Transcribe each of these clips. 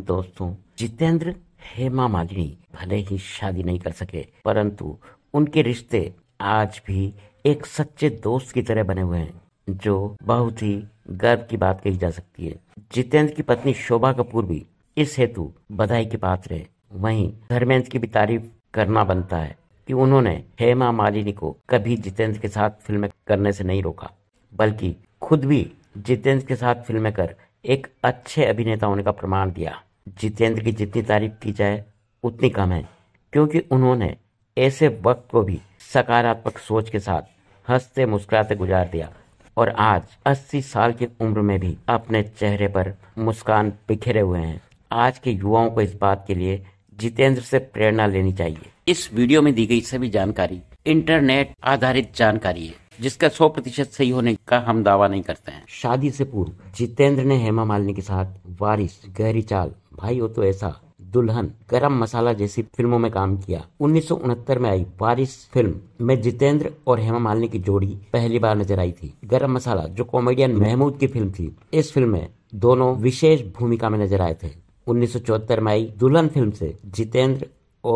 दोस्तों जितेंद्र हेमा मालिनी भले ही शादी नहीं कर सके परंतु उनके रिश्ते आज भी एक सच्चे दोस्त की तरह बने हुए हैं जो बहुत ही गर्व की बात कही जा सकती है जितेंद्र की पत्नी शोभा कपूर भी इस हेतु बधाई के पात्र है वहीं धर्मेंद्र की भी तारीफ करना बनता है कि उन्होंने हेमा मालिनी को कभी जितेंद्र के साथ फिल्में करने से नहीं रोका बल्कि खुद भी जितेंद्र के साथ फिल्में कर एक अच्छे अभिनेता होने का प्रमाण दिया जितेंद्र की जितनी तारीफ की जाए उतनी कम है क्योंकि उन्होंने ऐसे वक्त को भी सकारात्मक सोच के साथ हंसते मुस्कुराते गुजार दिया और आज 80 साल की उम्र में भी अपने चेहरे पर मुस्कान बिखरे हुए हैं आज के युवाओं को इस बात के लिए जितेंद्र से प्रेरणा लेनी चाहिए इस वीडियो में दी गई सभी जानकारी इंटरनेट आधारित जानकारी है जिसका सौ प्रतिशत सही होने का हम दावा नहीं करते हैं शादी से पूर्व जितेंद्र ने हेमा मालिनी के साथ वारिस गहरी चाल भाई हो तो ऐसा दुल्हन गरम मसाला जैसी फिल्मों में काम किया उन्नीस में आई वारिस फिल्म में जितेंद्र और हेमा मालिनी की जोड़ी पहली बार नजर आई थी गरम मसाला जो कॉमेडियन महमूद की फिल्म थी इस फिल्म में दोनों विशेष भूमिका में नजर आए थे उन्नीस में आई दुल्हन फिल्म से जितेंद्र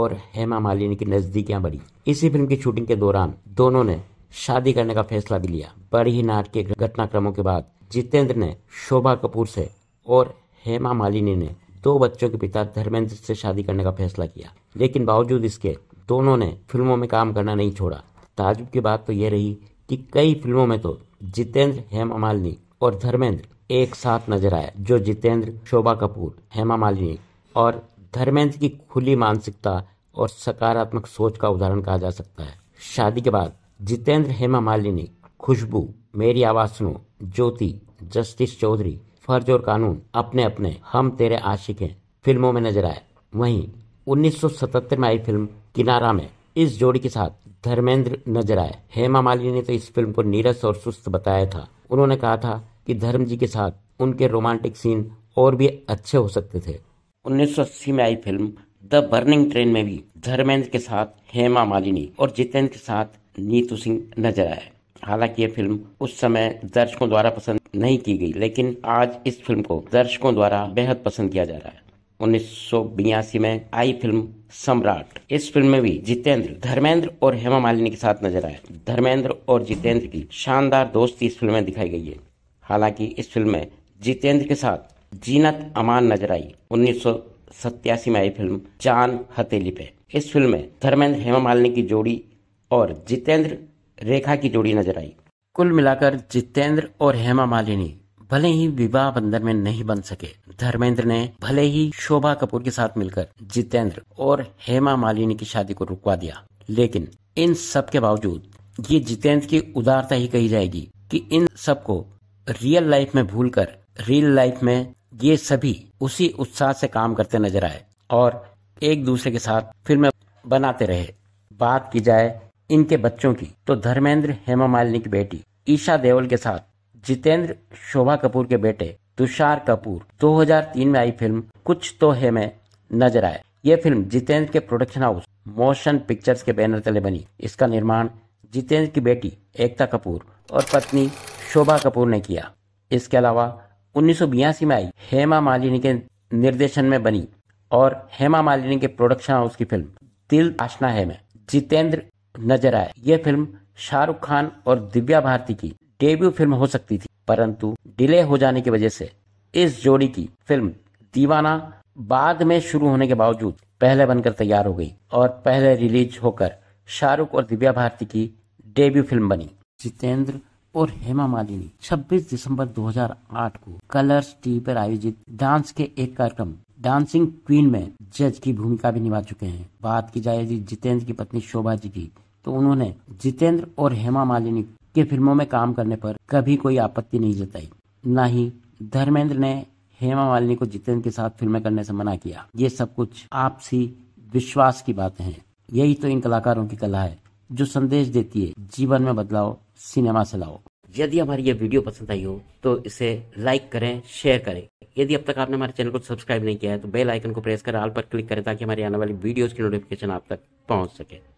और हेमा मालिनी की नजदीकियां बढ़ी इसी फिल्म की शूटिंग के दौरान दोनों ने शादी करने का फैसला भी लिया बड़ी ही नाटकीय घटनाक्रमों के बाद जितेंद्र ने शोभा कपूर से और हेमा मालिनी ने दो बच्चों के पिता धर्मेंद्र से शादी करने का फैसला किया लेकिन बावजूद इसके दोनों ने फिल्मों में काम करना नहीं छोड़ा ताजुब की बात तो यह रही कि कई फिल्मों में तो जितेंद्र हेमा मालिनी और धर्मेंद्र एक साथ नजर आए जो जितेंद्र शोभा कपूर हेमा मालिनी और धर्मेंद्र की खुली मानसिकता और सकारात्मक सोच का उदाहरण कहा जा सकता है शादी के बाद जितेंद्र हेमा मालिनी खुशबू मेरी आवाज सुनो ज्योति जस्टिस चौधरी फर्ज और कानून अपने अपने हम तेरे आशिक हैं फिल्मों में नजर आए वहीं 1977 में आई फिल्म किनारा में इस जोड़ी के साथ धर्मेंद्र नजर आए हेमा मालिनी ने तो इस फिल्म को नीरस और सुस्त बताया था उन्होंने कहा था कि धर्म जी के साथ उनके रोमांटिक सीन और भी अच्छे हो सकते थे 1980 में आई फिल्म द बर्निंग ट्रेन में भी धर्मेंद्र के साथ हेमा मालिनी और जितेंद्र के साथ नीतू सिंह नजर आए हालांकि ये फिल्म उस समय दर्शकों द्वारा पसंद नहीं की गई लेकिन आज इस फिल्म को दर्शकों द्वारा बेहद पसंद किया जा रहा है उन्नीस में आई फिल्म सम्राट इस फिल्म में भी जितेंद्र धर्मेंद्र और हेमा मालिनी के साथ नजर आए धर्मेंद्र और जितेंद्र की शानदार दोस्ती इस फिल्म में दिखाई गई है हालांकि इस फिल्म में जितेंद्र के साथ जीनत अमान नजर आई उन्नीस में आई फिल्म चांद हथेली पे इस फिल्म में धर्मेंद्र हेमा मालिनी की जोड़ी और जितेंद्र रेखा की जोड़ी नजर आई कुल मिलाकर जितेंद्र और हेमा मालिनी भले ही विवाह बंधन में नहीं बन सके धर्मेंद्र ने भले ही शोभा कपूर के साथ मिलकर जितेंद्र और हेमा मालिनी की शादी को रुकवा दिया लेकिन इन सब के बावजूद ये जितेंद्र की उदारता ही कही जाएगी कि इन सब को रियल लाइफ में भूलकर रियल लाइफ में ये सभी उसी उत्साह से काम करते नजर आए और एक दूसरे के साथ फिल्में बनाते रहे बात की जाए इनके बच्चों की तो धर्मेंद्र हेमा मालिनी की बेटी ईशा देवल के साथ जितेंद्र शोभा कपूर के बेटे तुषार कपूर 2003 में आई फिल्म कुछ तो है में नजर आए ये फिल्म जितेंद्र के प्रोडक्शन हाउस मोशन पिक्चर्स के बैनर तले बनी इसका निर्माण जितेंद्र की बेटी एकता कपूर और पत्नी शोभा कपूर ने किया इसके अलावा उन्नीस में आई हेमा मालिनी के निर्देशन में बनी और हेमा मालिनी के प्रोडक्शन हाउस की फिल्म दिल आशना है में जितेंद्र नजर आए ये फिल्म शाहरुख खान और दिव्या भारती की डेब्यू फिल्म हो सकती थी परंतु डिले हो जाने की वजह से इस जोड़ी की फिल्म दीवाना बाद में शुरू होने के बावजूद पहले बनकर तैयार हो गई और पहले रिलीज होकर शाहरुख और दिव्या भारती की डेब्यू फिल्म बनी जितेंद्र और हेमा मालिनी 26 दिसंबर 2008 को कलर्स टीवी पर आयोजित डांस के एक कार्यक्रम डांसिंग क्वीन में जज की भूमिका भी निभा चुके हैं बात की जाए जितेंद्र की पत्नी शोभा जी की तो उन्होंने जितेंद्र और हेमा मालिनी के फिल्मों में काम करने पर कभी कोई आपत्ति नहीं जताई न ही धर्मेंद्र ने हेमा मालिनी को जितेंद्र के साथ फिल्में करने से मना किया ये सब कुछ आपसी विश्वास की बातें हैं यही तो इन कलाकारों की कला है जो संदेश देती है जीवन में बदलाव सिनेमा से लाओ यदि हमारी ये वीडियो पसंद आई हो तो इसे लाइक करें शेयर करें यदि अब तक आपने हमारे चैनल को सब्सक्राइब नहीं किया है तो बेल आइकन को प्रेस कर आल पर क्लिक करें ताकि हमारी आने वाली वीडियोस की नोटिफिकेशन आप तक पहुंच सके